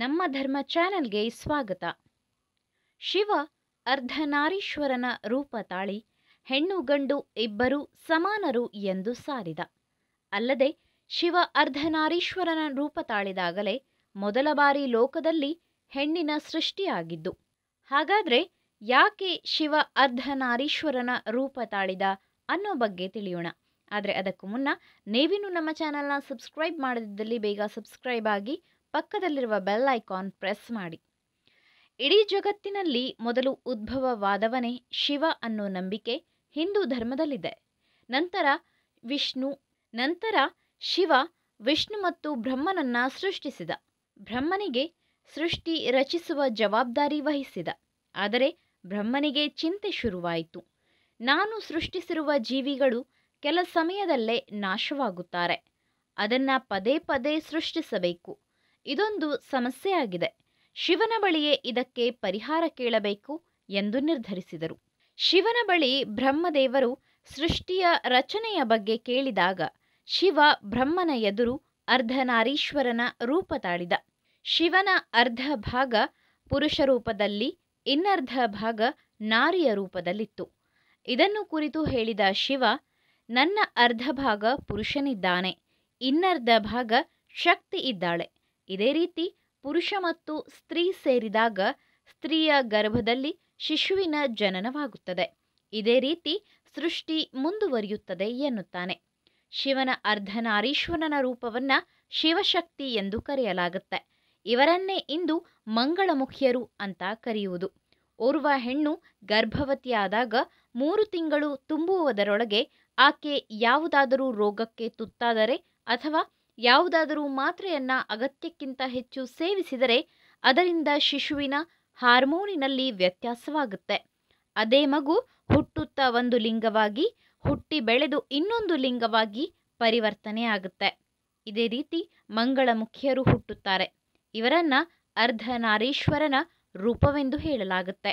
ನಮ್ಮ ಧರ್ಮ ಚಾನೆಲ್ಗೆ ಸ್ವಾಗತ ಶಿವ ಅರ್ಧನಾರೀಶ್ವರನ ರೂಪ ತಾಳಿ ಹೆಣ್ಣು ಗಂಡು ಇಬ್ಬರೂ ಸಮಾನರು ಎಂದು ಸಾರಿದ ಅಲ್ಲದೆ ಶಿವ ಅರ್ಧನಾರೀಶ್ವರನ ರೂಪ ತಾಳಿದಾಗಲೇ ಮೊದಲ ಬಾರಿ ಲೋಕದಲ್ಲಿ ಹೆಣ್ಣಿನ ಸೃಷ್ಟಿಯಾಗಿದ್ದು ಹಾಗಾದ್ರೆ ಯಾಕೆ ಶಿವ ಅರ್ಧನಾರೀಶ್ವರನ ರೂಪ ತಾಳಿದ ಅನ್ನೋ ಬಗ್ಗೆ ತಿಳಿಯೋಣ ಆದರೆ ಅದಕ್ಕೂ ಮುನ್ನ ನೀವಿನ್ನೂ ನಮ್ಮ ಚಾನಲ್ನ ಸಬ್ಸ್ಕ್ರೈಬ್ ಮಾಡದಿದ್ದಲ್ಲಿ ಬೇಗ ಸಬ್ಸ್ಕ್ರೈಬ್ ಆಗಿ ಪಕ್ಕದಲ್ಲಿರುವ ಬೆಲ್ ಐಕಾನ್ ಪ್ರೆಸ್ ಮಾಡಿ ಇಡೀ ಜಗತ್ತಿನಲ್ಲಿ ಮೊದಲು ಉದ್ಭವವಾದವನೇ ಶಿವ ಅನ್ನೋ ನಂಬಿಕೆ ಹಿಂದೂ ಧರ್ಮದಲ್ಲಿದೆ ನಂತರ ವಿಷ್ಣು ನಂತರ ಶಿವ ವಿಷ್ಣು ಮತ್ತು ಬ್ರಹ್ಮನನ್ನ ಸೃಷ್ಟಿಸಿದ ಬ್ರಹ್ಮನಿಗೆ ಸೃಷ್ಟಿ ರಚಿಸುವ ಜವಾಬ್ದಾರಿ ವಹಿಸಿದ ಆದರೆ ಬ್ರಹ್ಮನಿಗೆ ಚಿಂತೆ ಶುರುವಾಯಿತು ನಾನು ಸೃಷ್ಟಿಸಿರುವ ಜೀವಿಗಳು ಕೆಲ ಸಮಯದಲ್ಲೇ ನಾಶವಾಗುತ್ತಾರೆ ಅದನ್ನು ಪದೇ ಪದೇ ಸೃಷ್ಟಿಸಬೇಕು ಇದೊಂದು ಸಮಸ್ಯೆಯಾಗಿದೆ ಶಿವನ ಬಳಿಯೇ ಇದಕ್ಕೆ ಪರಿಹಾರ ಕೇಳಬೇಕು ಎಂದು ನಿರ್ಧರಿಸಿದರು ಶಿವನ ಬಳಿ ಬ್ರಹ್ಮದೇವರು ಸೃಷ್ಟಿಯ ರಚನೆಯ ಬಗ್ಗೆ ಕೇಳಿದಾಗ ಶಿವ ಬ್ರಹ್ಮನ ಎದುರು ಅರ್ಧನಾರೀಶ್ವರನ ರೂಪ ತಾಳಿದ ಶಿವನ ಅರ್ಧ ಭಾಗ ಪುರುಷ ರೂಪದಲ್ಲಿ ಇನ್ನರ್ಧ ಭಾಗ ನಾರಿಯ ರೂಪದಲ್ಲಿತ್ತು ಇದನ್ನು ಕುರಿತು ಹೇಳಿದ ಶಿವ ನನ್ನ ಅರ್ಧ ಭಾಗ ಪುರುಷನಿದ್ದಾನೆ ಇನ್ನರ್ಧ ಭಾಗ ಶಕ್ತಿ ಇದ್ದಾಳೆ ಇದೇ ರೀತಿ ಪುರುಷ ಮತ್ತು ಸ್ತ್ರೀ ಸೇರಿದಾಗ ಸ್ತ್ರೀಯ ಗರ್ಭದಲ್ಲಿ ಶಿಶುವಿನ ಜನನವಾಗುತ್ತದೆ ಇದೇ ರೀತಿ ಸೃಷ್ಟಿ ಮುಂದುವರಿಯುತ್ತದೆ ಎನ್ನುತ್ತಾನೆ ಶಿವನ ಅರ್ಧನಾರೀಶ್ವರನ ರೂಪವನ್ನು ಶಿವಶಕ್ತಿ ಎಂದು ಕರೆಯಲಾಗುತ್ತೆ ಇವರನ್ನೇ ಇಂದು ಮಂಗಳಮುಖಿಯರು ಅಂತ ಕರೆಯುವುದು ಓರ್ವ ಹೆಣ್ಣು ಗರ್ಭವತಿಯಾದಾಗ ಮೂರು ತಿಂಗಳು ತುಂಬುವುದರೊಳಗೆ ಆಕೆ ಯಾವುದಾದರೂ ರೋಗಕ್ಕೆ ತುತ್ತಾದರೆ ಅಥವಾ ಯಾವುದಾದರೂ ಮಾತ್ರೆಯನ್ನ ಅಗತ್ಯಕ್ಕಿಂತ ಹೆಚ್ಚು ಸೇವಿಸಿದರೆ ಅದರಿಂದ ಶಿಶುವಿನ ಹಾರ್ಮೋನಿನಲ್ಲಿ ವ್ಯತ್ಯಾಸವಾಗುತ್ತೆ ಅದೇ ಮಗು ಹುಟ್ಟುತ್ತಾ ಒಂದು ಲಿಂಗವಾಗಿ ಹುಟ್ಟಿ ಬೆಳೆದು ಇನ್ನೊಂದು ಲಿಂಗವಾಗಿ ಪರಿವರ್ತನೆ ಆಗುತ್ತೆ ಇದೇ ರೀತಿ ಮಂಗಳ ಮುಖಿಯರು ಹುಟ್ಟುತ್ತಾರೆ ಇವರನ್ನ ಅರ್ಧನಾರೀಶ್ವರನ ರೂಪವೆಂದು ಹೇಳಲಾಗುತ್ತೆ